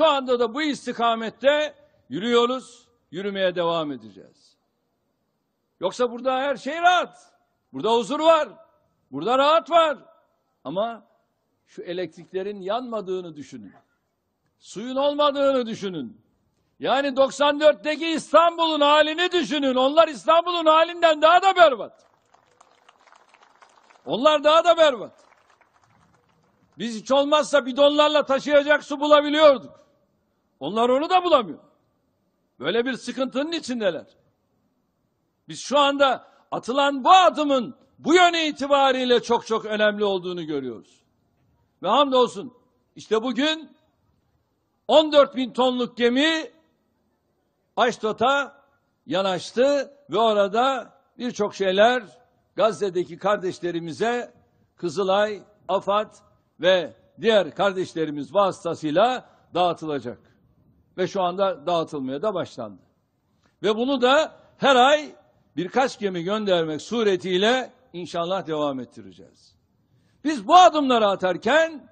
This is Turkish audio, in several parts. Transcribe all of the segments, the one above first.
Şu anda da bu istikamette yürüyoruz, yürümeye devam edeceğiz. Yoksa burada her şey rahat. Burada huzur var. Burada rahat var. Ama şu elektriklerin yanmadığını düşünün. Suyun olmadığını düşünün. Yani 94'teki İstanbul'un halini düşünün. Onlar İstanbul'un halinden daha da berbat. Onlar daha da berbat. Biz hiç olmazsa bidonlarla taşıyacak su bulabiliyorduk. Onlar onu da bulamıyor. Böyle bir sıkıntının içindeler. Biz şu anda atılan bu adımın bu yöne itibariyle çok çok önemli olduğunu görüyoruz. Ve hamdolsun işte bugün 14 bin tonluk gemi Aşdot'a yanaştı ve orada birçok şeyler Gazze'deki kardeşlerimize Kızılay, Afat ve diğer kardeşlerimiz vasıtasıyla dağıtılacak. Ve şu anda dağıtılmaya da başlandı. Ve bunu da her ay birkaç gemi göndermek suretiyle inşallah devam ettireceğiz. Biz bu adımları atarken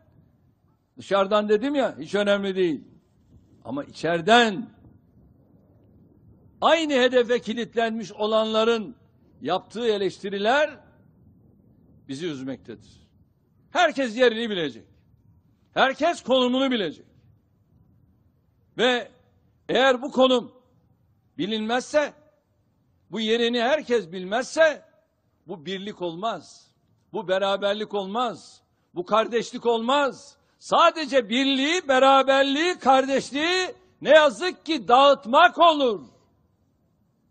dışarıdan dedim ya hiç önemli değil. Ama içeriden aynı hedefe kilitlenmiş olanların yaptığı eleştiriler bizi üzmektedir. Herkes yerini bilecek. Herkes konumunu bilecek. Ve eğer bu konum bilinmezse, bu yerini herkes bilmezse, bu birlik olmaz, bu beraberlik olmaz, bu kardeşlik olmaz. Sadece birliği, beraberliği, kardeşliği ne yazık ki dağıtmak olur.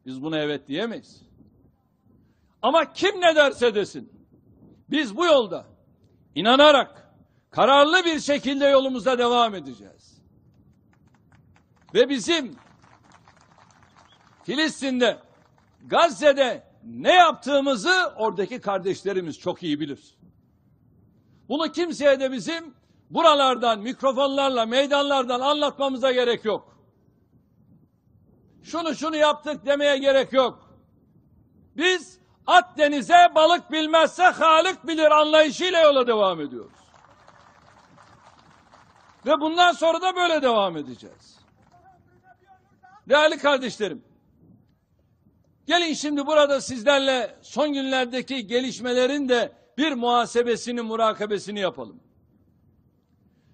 Biz buna evet diyemeyiz. Ama kim ne derse desin, biz bu yolda inanarak kararlı bir şekilde yolumuza devam edeceğiz. Ve bizim Filistin'de, Gazze'de ne yaptığımızı oradaki kardeşlerimiz çok iyi bilir. Bunu kimseye de bizim buralardan, mikrofonlarla, meydanlardan anlatmamıza gerek yok. Şunu şunu yaptık demeye gerek yok. Biz Denize balık bilmezse Halık bilir anlayışıyla yola devam ediyoruz. Ve bundan sonra da böyle devam edeceğiz. Değerli kardeşlerim, gelin şimdi burada sizlerle son günlerdeki gelişmelerin de bir muhasebesini, murakabesini yapalım.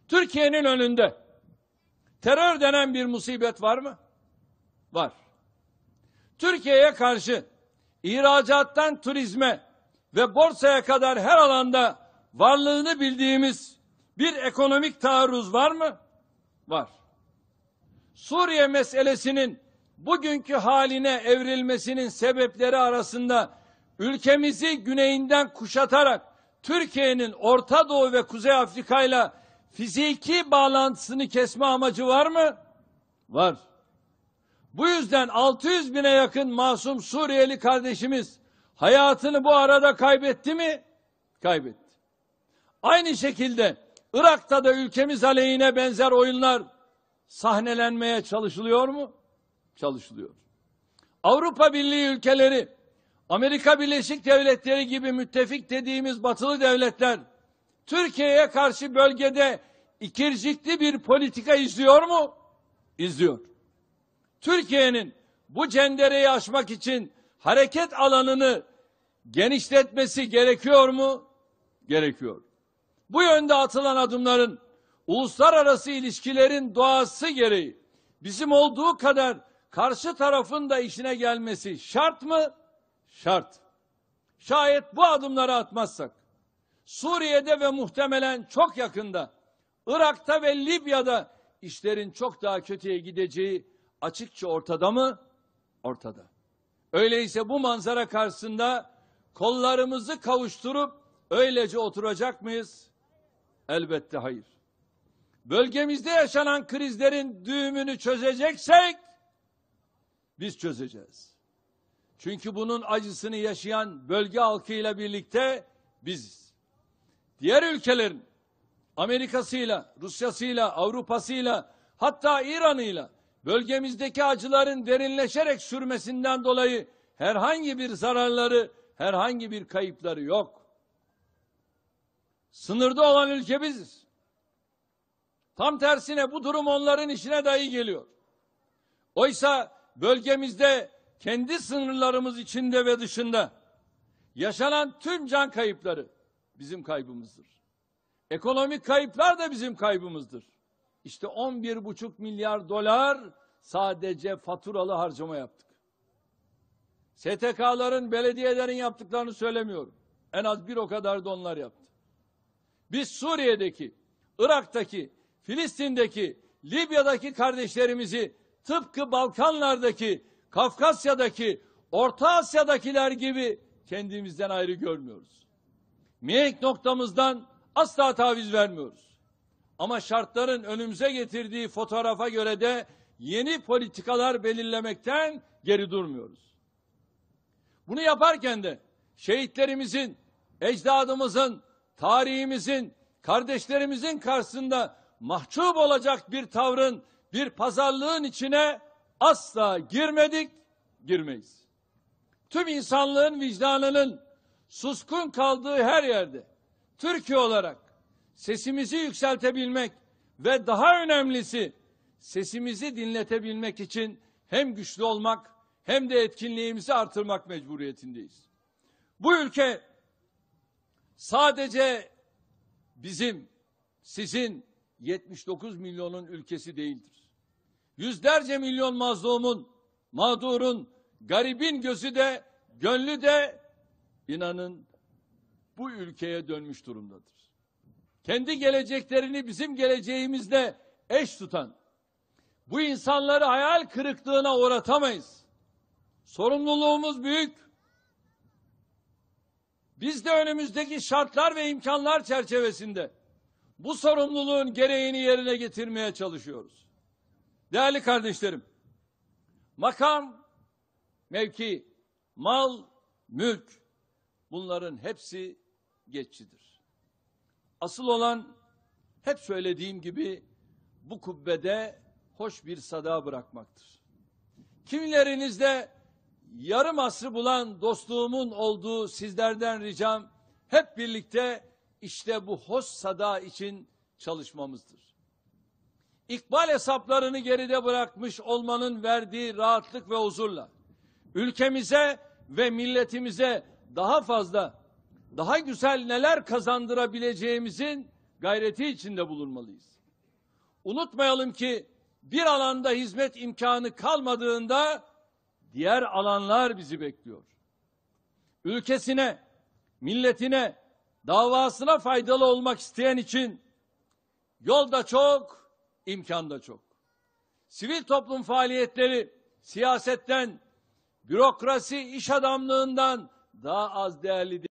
Türkiye'nin önünde terör denen bir musibet var mı? Var. Türkiye'ye karşı ihracattan turizme ve borsaya kadar her alanda varlığını bildiğimiz bir ekonomik taarruz var mı? Var. Suriye meselesinin bugünkü haline evrilmesinin sebepleri arasında ülkemizi güneyinden kuşatarak Türkiye'nin Orta Doğu ve Kuzey Afrika ile fiziki bağlantısını kesme amacı var mı? Var. Bu yüzden 600 bine yakın masum Suriyeli kardeşimiz hayatını bu arada kaybetti mi? Kaybetti. Aynı şekilde Irak'ta da ülkemiz aleyhine benzer oyunlar sahnelenmeye çalışılıyor mu? Çalışılıyor. Avrupa Birliği ülkeleri, Amerika Birleşik Devletleri gibi müttefik dediğimiz batılı devletler, Türkiye'ye karşı bölgede ikircikli bir politika izliyor mu? İzliyor. Türkiye'nin bu cendereyi aşmak için hareket alanını genişletmesi gerekiyor mu? Gerekiyor. Bu yönde atılan adımların uluslararası ilişkilerin doğası gereği bizim olduğu kadar karşı tarafın da işine gelmesi şart mı? Şart. Şayet bu adımları atmazsak Suriye'de ve muhtemelen çok yakında Irak'ta ve Libya'da işlerin çok daha kötüye gideceği açıkça ortada mı? Ortada. Öyleyse bu manzara karşısında kollarımızı kavuşturup öylece oturacak mıyız? Elbette hayır bölgemizde yaşanan krizlerin düğümünü çözeceksek biz çözeceğiz. Çünkü bunun acısını yaşayan bölge halkıyla birlikte biziz. Diğer ülkelerin Amerika'sıyla, Rusya'sıyla, Avrupa'sıyla hatta İran'ıyla bölgemizdeki acıların derinleşerek sürmesinden dolayı herhangi bir zararları, herhangi bir kayıpları yok. Sınırda olan ülke biziz. Tam tersine bu durum onların işine dahi geliyor. Oysa bölgemizde kendi sınırlarımız içinde ve dışında yaşanan tüm can kayıpları bizim kaybımızdır. Ekonomik kayıplar da bizim kaybımızdır. İşte 11,5 milyar dolar sadece faturalı harcama yaptık. STK'ların, belediyelerin yaptıklarını söylemiyorum. En az bir o kadar da onlar yaptı. Biz Suriye'deki, Irak'taki Filistin'deki, Libya'daki kardeşlerimizi tıpkı Balkanlardaki, Kafkasya'daki, Orta Asya'dakiler gibi kendimizden ayrı görmüyoruz. Mihenk noktamızdan asla taviz vermiyoruz. Ama şartların önümüze getirdiği fotoğrafa göre de yeni politikalar belirlemekten geri durmuyoruz. Bunu yaparken de şehitlerimizin, ecdadımızın, tarihimizin, kardeşlerimizin karşısında mahcup olacak bir tavrın, bir pazarlığın içine asla girmedik, girmeyiz. Tüm insanlığın vicdanının suskun kaldığı her yerde Türkiye olarak sesimizi yükseltebilmek ve daha önemlisi sesimizi dinletebilmek için hem güçlü olmak hem de etkinliğimizi artırmak mecburiyetindeyiz. Bu ülke sadece bizim, sizin, 79 milyonun ülkesi değildir. Yüzlerce milyon mazlumun, mağdurun, garibin gözü de, gönlü de inanın bu ülkeye dönmüş durumdadır. Kendi geleceklerini bizim geleceğimizle eş tutan, bu insanları hayal kırıklığına uğratamayız. Sorumluluğumuz büyük. Biz de önümüzdeki şartlar ve imkanlar çerçevesinde bu sorumluluğun gereğini yerine getirmeye çalışıyoruz. Değerli kardeşlerim, makam, mevki, mal, mülk bunların hepsi geçicidir. Asıl olan hep söylediğim gibi bu kubbede hoş bir sada bırakmaktır. Kimlerinizde yarım asrı bulan dostluğumun olduğu sizlerden ricam hep birlikte işte bu hoş sada için çalışmamızdır. İkbal hesaplarını geride bırakmış olmanın verdiği rahatlık ve huzurla ülkemize ve milletimize daha fazla, daha güzel neler kazandırabileceğimizin gayreti içinde bulunmalıyız. Unutmayalım ki bir alanda hizmet imkanı kalmadığında diğer alanlar bizi bekliyor. Ülkesine, milletine, davasına faydalı olmak isteyen için yol da çok, imkan da çok. Sivil toplum faaliyetleri siyasetten, bürokrasi, iş adamlığından daha az değerlidir.